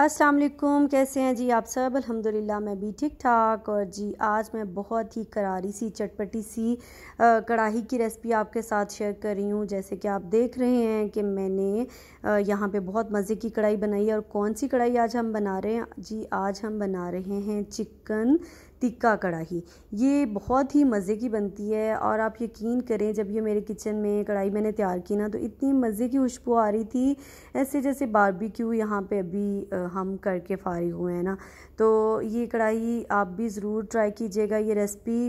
अस्सलाम वालेकुम कैसे हैं जी आप सब अल्हम्दुलिल्लाह मैं भी ठीक ठाक और जी आज मैं बहुत ही करारी सी चटपटी सी कढ़ाई की रेसिपी आपके साथ शेयर कर रही हूँ जैसे कि आप देख रहे हैं कि मैंने यहाँ पे बहुत मज़े की कढ़ाई बनाई है और कौन सी कढ़ाई आज हम बना रहे हैं जी आज हम बना रहे हैं चिकन टिक्का कढ़ाई ये बहुत ही मज़े की बनती है और आप यकीन करें जब ये मेरे किचन में कढ़ाई मैंने तैयार की ना तो इतनी मज़े की खुशबू आ रही थी ऐसे जैसे बारबेक्यू यहाँ पे अभी हम करके फारिग हुए हैं ना तो ये कढ़ाई आप भी ज़रूर ट्राई कीजिएगा ये रेसिपी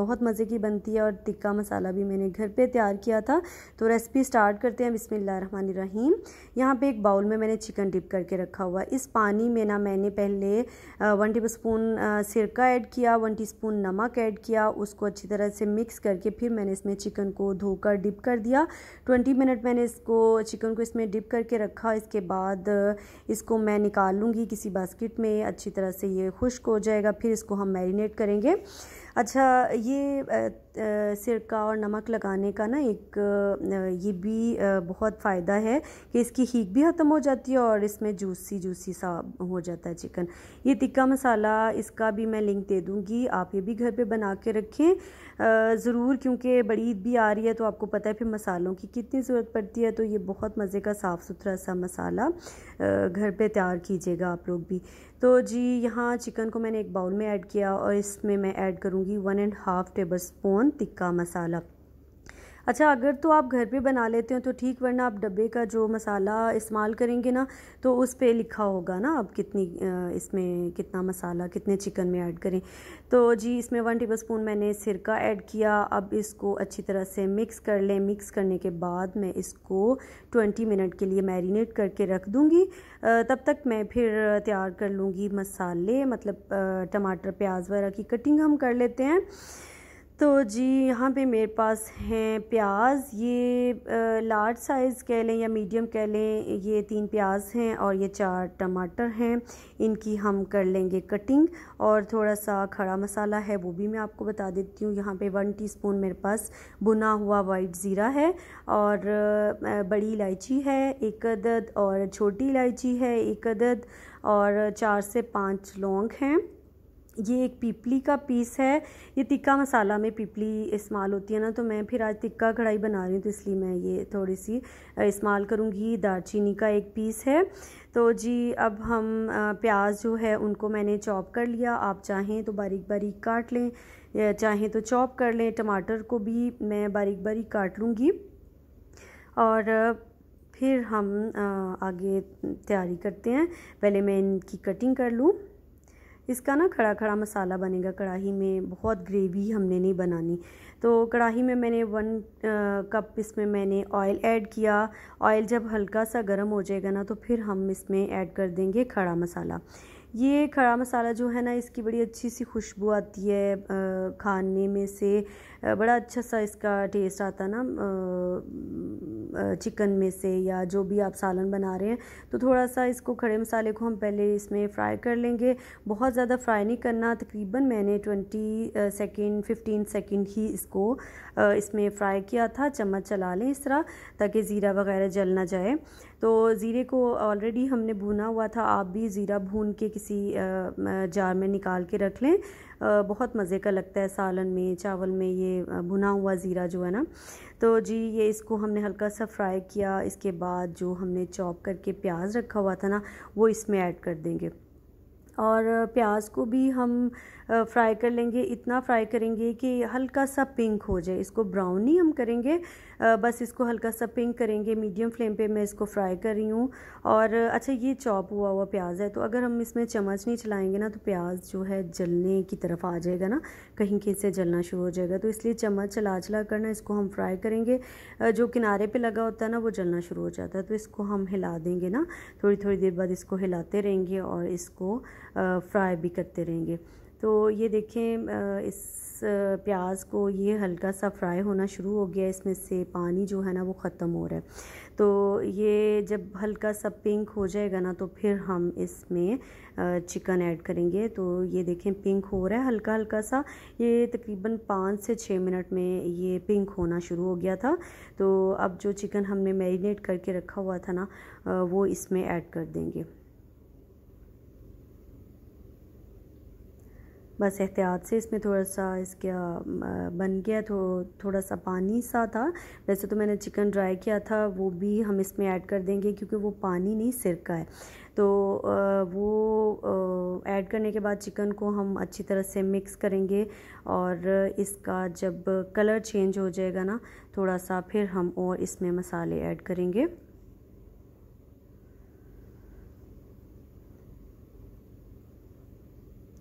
बहुत मज़े की बनती है और टिक्का मसाला भी मैंने घर पर तैयार किया था तो रेसिपी स्टार्ट करते हैं बिसमिल्ल रहीम यहाँ पर एक बाउल में मैंने चिकन डिप करके रखा हुआ इस पानी में ना मैंने पहले वन टेबल स्पून सिरका ऐड किया वन टीस्पून नमक ऐड किया उसको अच्छी तरह से मिक्स करके फिर मैंने इसमें चिकन को धोकर डिप कर दिया ट्वेंटी मिनट मैंने इसको चिकन को इसमें डिप करके रखा इसके बाद इसको मैं निकाल लूँगी किसी बास्केट में अच्छी तरह से ये खुश्क हो जाएगा फिर इसको हम मैरिनेट करेंगे अच्छा ये सिरका और नमक लगाने का ना एक ये भी बहुत फ़ायदा है कि इसकी हीक भी ख़त्म हो जाती है और इसमें जूसी जूसी सा हो जाता है चिकन ये टिक्का मसाला इसका भी मैं लिंक दे दूँगी आप ये भी घर पे बना के रखें ज़रूर क्योंकि बड़ी ईद भी आ रही है तो आपको पता है फिर मसालों की कितनी ज़रूरत पड़ती है तो ये बहुत मज़े का साफ़ सुथरा सा मसाला घर पे तैयार कीजिएगा आप लोग भी तो जी यहाँ चिकन को मैंने एक बाउल में ऐड किया और इसमें मैं ऐड करूँगी one and half tablespoon tikka masala अच्छा अगर तो आप घर पे बना लेते हो तो ठीक वरना आप डब्बे का जो मसाला इस्तेमाल करेंगे ना तो उस पर लिखा होगा ना आप कितनी इसमें कितना मसाला कितने चिकन में ऐड करें तो जी इसमें वन टेबल स्पून मैंने सिरका ऐड किया अब इसको अच्छी तरह से मिक्स कर लें मिक्स करने के बाद मैं इसको ट्वेंटी मिनट के लिए मैरिनेट करके रख दूँगी तब तक मैं फिर तैयार कर लूँगी मसाले मतलब टमाटर प्याज वगैरह की कटिंग हम कर लेते हैं तो जी यहाँ पे मेरे पास हैं प्याज ये लार्ज साइज़ कह लें या मीडियम कह लें ये तीन प्याज हैं और ये चार टमाटर हैं इनकी हम कर लेंगे कटिंग और थोड़ा सा खड़ा मसाला है वो भी मैं आपको बता देती हूँ यहाँ पे वन टीस्पून मेरे पास बुना हुआ वाइट ज़ीरा है और बड़ी इलायची है एक अदद और छोटी इलायची है एक अदद और चार से पाँच लौंग हैं ये एक पीपली का पीस है ये तिक्का मसाला में पीपली इस्तेमाल होती है ना तो मैं फिर आज तिक्का कढ़ाई बना रही हूँ तो इसलिए मैं ये थोड़ी सी इस्तेमाल करूँगी दालचीनी का एक पीस है तो जी अब हम प्याज जो है उनको मैंने चॉप कर लिया आप चाहें तो बारीक बारीक काट लें चाहें तो चॉप कर लें टमाटर को भी मैं बारीक बारीक काट लूँगी और फिर हम आगे तैयारी करते हैं पहले मैं इनकी कटिंग कर लूँ इसका ना खड़ा खड़ा मसाला बनेगा कढ़ाई में बहुत ग्रेवी हमने नहीं बनानी तो कढ़ाई में मैंने वन कप इसमें मैंने ऑयल ऐड किया ऑयल जब हल्का सा गर्म हो जाएगा ना तो फिर हम इसमें ऐड कर देंगे खड़ा मसाला ये खड़ा मसाला जो है ना इसकी बड़ी अच्छी सी खुशबू आती है खाने में से बड़ा अच्छा सा इसका टेस्ट आता है ना चिकन में से या जो भी आप सालन बना रहे हैं तो थोड़ा सा इसको खड़े मसाले को हम पहले इसमें फ्राई कर लेंगे बहुत ज़्यादा फ्राई नहीं करना तकरीबन मैंने ट्वेंटी सेकेंड फिफ्टीन सेकेंड ही इसको इसमें फ्राई किया था चम्मच चला लें इस तरह ताकि ज़ीरा वगैरह जल ना जाए तो ज़ीरे को ऑलरेडी हमने भुना हुआ था आप भी ज़ीरा भून के किसी जार में निकाल के रख लें बहुत मज़े का लगता है सालन में चावल में ये भुना हुआ ज़ीरा जो है ना तो जी ये इसको हमने हल्का सा फ्राई किया इसके बाद जो हमने चॉप करके प्याज रखा हुआ था ना वो इसमें ऐड कर देंगे और प्याज को भी हम फ्राई कर लेंगे इतना फ्राई करेंगे कि हल्का सा पिंक हो जाए इसको ब्राउन ही हम करेंगे बस इसको हल्का सा पिंक करेंगे मीडियम फ्लेम पे मैं इसको फ्राई कर रही हूँ और अच्छा ये चॉप हुआ हुआ प्याज है तो अगर हम इसमें चम्मच नहीं चलाएंगे ना तो प्याज जो है जलने की तरफ आ जाएगा ना कहीं कहीं से जलना शुरू हो जाएगा तो इसलिए चम्मच चला चला करना इसको हम फ्राई करेंगे जो किनारे पे लगा होता है ना वो जलना शुरू हो जाता है तो इसको हम हिला देंगे ना थोड़ी थोड़ी देर बाद इसको हिलाते रहेंगे और इसको फ्राई भी करते रहेंगे तो ये देखें इस प्याज को ये हल्का सा फ्राई होना शुरू हो गया इसमें से पानी जो है ना वो ख़त्म हो रहा है तो ये जब हल्का सा पिंक हो जाएगा ना तो फिर हम इसमें चिकन ऐड करेंगे तो ये देखें पिंक हो रहा है हल्का हल्का सा ये तकरीबन पाँच से छः मिनट में ये पिंक होना शुरू हो गया था तो अब जो चिकन हमने मैरिनेट करके रखा हुआ था ना वो इसमें ऐड कर देंगे बस एहतियात से इसमें थोड़ा सा इसका बन गया तो थोड़ा सा पानी सा था वैसे तो मैंने चिकन ड्राई किया था वो भी हम इसमें ऐड कर देंगे क्योंकि वो पानी नहीं सिरका है तो वो ऐड करने के बाद चिकन को हम अच्छी तरह से मिक्स करेंगे और इसका जब कलर चेंज हो जाएगा ना थोड़ा सा फिर हम और इसमें मसाले ऐड करेंगे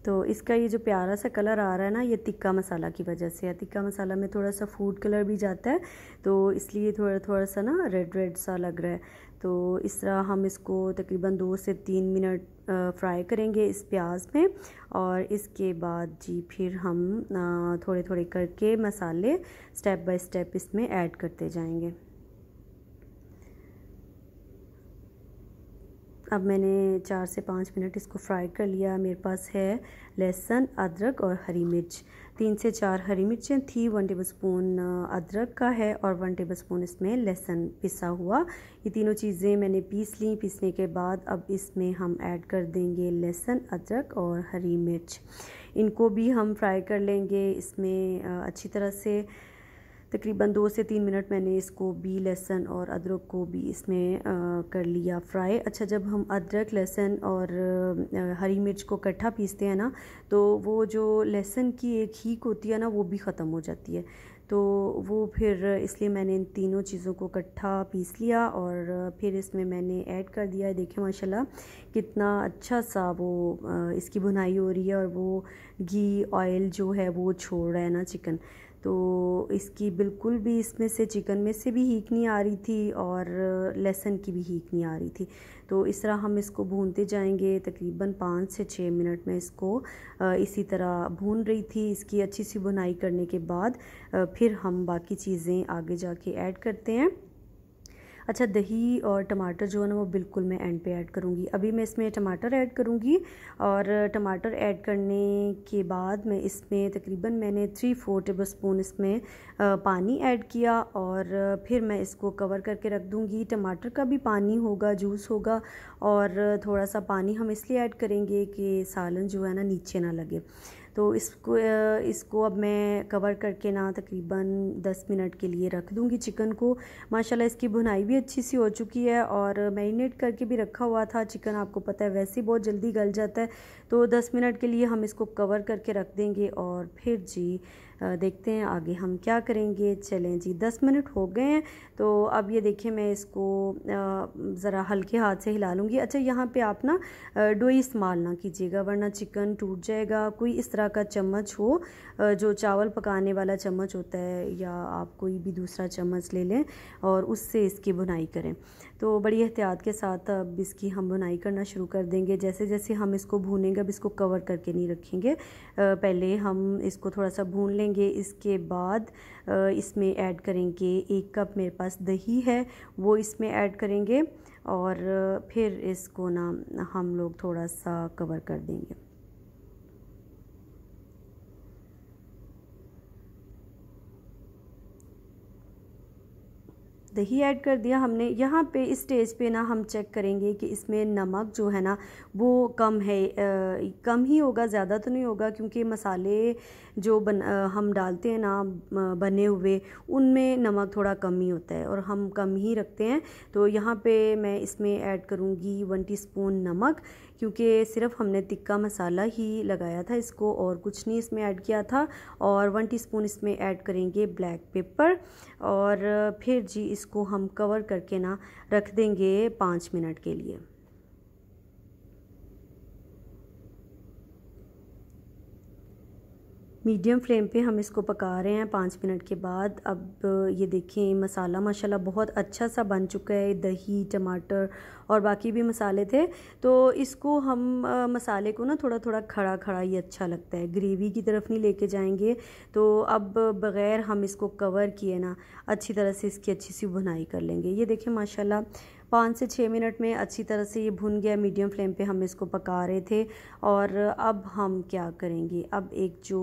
तो इसका ये जो प्यारा सा कलर आ रहा है ना ये टिक्का मसाला की वजह से है टिक्का मसाला में थोड़ा सा फूड कलर भी जाता है तो इसलिए थोड़ा थोड़ा सा ना रेड रेड सा लग रहा है तो इस तरह हम इसको तकरीबन दो से तीन मिनट फ्राई करेंगे इस प्याज में और इसके बाद जी फिर हम थोड़े थोड़े करके मसाले स्टेप बाय स्टेप इसमें ऐड करते जाएंगे अब मैंने चार से पाँच मिनट इसको फ्राई कर लिया मेरे पास है लहसुन अदरक और हरी मिर्च तीन से चार हरी मिर्चें थी वन टेबल स्पून अदरक का है और वन टेबल स्पून इसमें लहसुन पिसा हुआ ये तीनों चीज़ें मैंने पीस ली पीसने के बाद अब इसमें हम ऐड कर देंगे लहसुन अदरक और हरी मिर्च इनको भी हम फ्राई कर लेंगे इसमें अच्छी तरह से तकरीबन दो से तीन मिनट मैंने इसको भी लहसन और अदरक को भी इसमें कर लिया फ्राई अच्छा जब हम अदरक लहसन और हरी मिर्च को कट्ठा पीसते हैं ना तो वो जो लहसन की एक हीक होती है ना वो भी ख़त्म हो जाती है तो वो फिर इसलिए मैंने इन तीनों चीज़ों को इकट्ठा पीस लिया और फिर इसमें मैंने ऐड कर दिया देखिए माशाल्लाह कितना अच्छा सा वो इसकी बुनाई हो रही है और वो घी ऑयल जो है वो छोड़ रहा है ना चिकन तो इसकी बिल्कुल भी इसमें से चिकन में से भी हीक नहीं आ रही थी और लहसुन की भी हीक नहीं आ रही थी तो इस तरह हम इसको भूनते जाएंगे तकरीबन पाँच से छः मिनट में इसको इसी तरह भून रही थी इसकी अच्छी सी भुनाई करने के बाद फिर हम बाकी चीज़ें आगे जाके ऐड करते हैं अच्छा दही और टमाटर जो है ना वो बिल्कुल मैं एंड पे ऐड करूँगी अभी मैं इसमें टमाटर ऐड करूँगी और टमाटर ऐड करने के बाद मैं इसमें तकरीबन मैंने थ्री फोर टेबल स्पून इसमें पानी ऐड किया और फिर मैं इसको कवर करके रख दूँगी टमाटर का भी पानी होगा जूस होगा और थोड़ा सा पानी हम इसलिए ऐड करेंगे कि सालन जो है ना नीचे ना लगे तो इसको इसको अब मैं कवर करके ना तकरीबन 10 मिनट के लिए रख दूँगी चिकन को माशाल्लाह इसकी भुनाई भी अच्छी सी हो चुकी है और मैरिनेट करके भी रखा हुआ था चिकन आपको पता है वैसे ही बहुत जल्दी गल जाता है तो 10 मिनट के लिए हम इसको कवर करके रख देंगे और फिर जी देखते हैं आगे हम क्या करेंगे चलें जी दस मिनट हो गए हैं तो अब ये देखिए मैं इसको ज़रा हल्के हाथ से हिला लूँगी अच्छा यहाँ पे आप ना डोई इस्तेमाल ना कीजिएगा वरना चिकन टूट जाएगा कोई इस तरह का चम्मच हो जो चावल पकाने वाला चम्मच होता है या आप कोई भी दूसरा चम्मच ले लें और उससे इसकी बुनाई करें तो बड़ी एहतियात के साथ अब इसकी हम बुनाई करना शुरू कर देंगे जैसे जैसे हम इसको भूनेंगे अब इसको कवर करके नहीं रखेंगे पहले हम इसको थोड़ा सा भून लेंगे करेंगे इसके बाद इसमें ऐड करेंगे एक कप मेरे पास दही है वो इसमें ऐड करेंगे और फिर इसको ना हम लोग थोड़ा सा कवर कर देंगे दही ऐड कर दिया हमने यहाँ पे इस स्टेज पे ना हम चेक करेंगे कि इसमें नमक जो है ना वो कम है आ, कम ही होगा ज़्यादा तो नहीं होगा क्योंकि मसाले जो बन आ, हम डालते हैं ना बने हुए उनमें नमक थोड़ा कम ही होता है और हम कम ही रखते हैं तो यहाँ पे मैं इसमें ऐड करूँगी वन टी नमक क्योंकि सिर्फ हमने तिक्का मसाला ही लगाया था इसको और कुछ नहीं इसमें ऐड किया था और वन टीस्पून इसमें ऐड करेंगे ब्लैक पेपर और फिर जी इसको हम कवर करके ना रख देंगे पाँच मिनट के लिए मीडियम फ्लेम पे हम इसको पका रहे हैं पाँच मिनट के बाद अब ये देखें मसाला माशाल्लाह बहुत अच्छा सा बन चुका है दही टमाटर और बाकी भी मसाले थे तो इसको हम आ, मसाले को ना थोड़ा थोड़ा खड़ा खड़ा ही अच्छा लगता है ग्रेवी की तरफ नहीं लेके जाएंगे तो अब बग़ैर हम इसको कवर किए ना अच्छी तरह से इसकी अच्छी सी बुनाई कर लेंगे ये देखें माशाला पाँच से छः मिनट में अच्छी तरह से ये भुन गया मीडियम फ्लेम पे हम इसको पका रहे थे और अब हम क्या करेंगे अब एक जो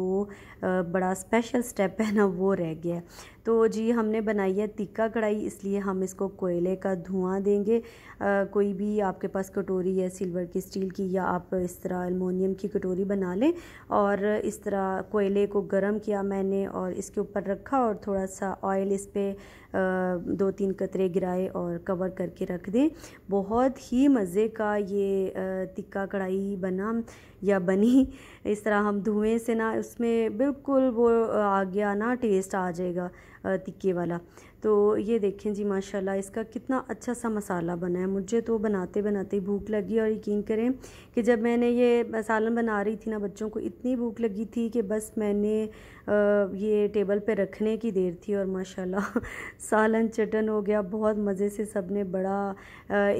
बड़ा स्पेशल स्टेप है ना वो रह गया तो जी हमने बनाई है तिक्का कढ़ाई इसलिए हम इसको कोयले का धुआं देंगे आ, कोई भी आपके पास कटोरी है सिल्वर की स्टील की या आप इस तरह अलमोनियम की कटोरी बना लें और इस तरह कोयले को गर्म किया मैंने और इसके ऊपर रखा और थोड़ा सा ऑयल इस पर दो तीन कतरे गिराए और कवर करके रख दें बहुत ही मज़े का ये तिक्का कढ़ाई बना या बनी इस तरह हम धुएँ से ना उसमें बिल्कुल वो आ गया ना टेस्ट आ जाएगा टिक्के वाला तो ये देखें जी माशाल्लाह इसका कितना अच्छा सा मसाला बना है मुझे तो बनाते बनाते भूख लगी और यकीन करें कि जब मैंने ये सालन बना रही थी ना बच्चों को इतनी भूख लगी थी कि बस मैंने ये टेबल पे रखने की देर थी और माशाल्लाह सालन चटन हो गया बहुत मज़े से सब ने बड़ा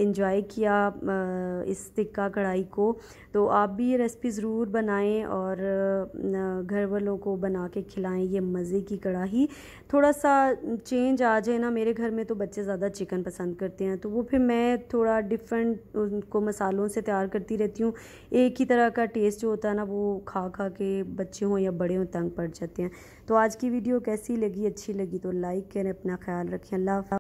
इन्जॉय किया इस टिक्का कढ़ाई को तो आप भी ये रेसिपी ज़रूर बनाएँ और घर वालों को बना के खिलाएँ ये मज़े की कढ़ाई थोड़ा सा चेंज आ जाए ना मेरे घर में तो बच्चे ज़्यादा चिकन पसंद करते हैं तो वो फिर मैं थोड़ा डिफरेंट उनको मसालों से तैयार करती रहती हूँ एक ही तरह का टेस्ट जो होता है ना वो खा खा के बच्चे हों या बड़े हों तंग पड़ जाते हैं तो आज की वीडियो कैसी लगी अच्छी लगी तो लाइक करें अपना ख्याल रखें अल्लाह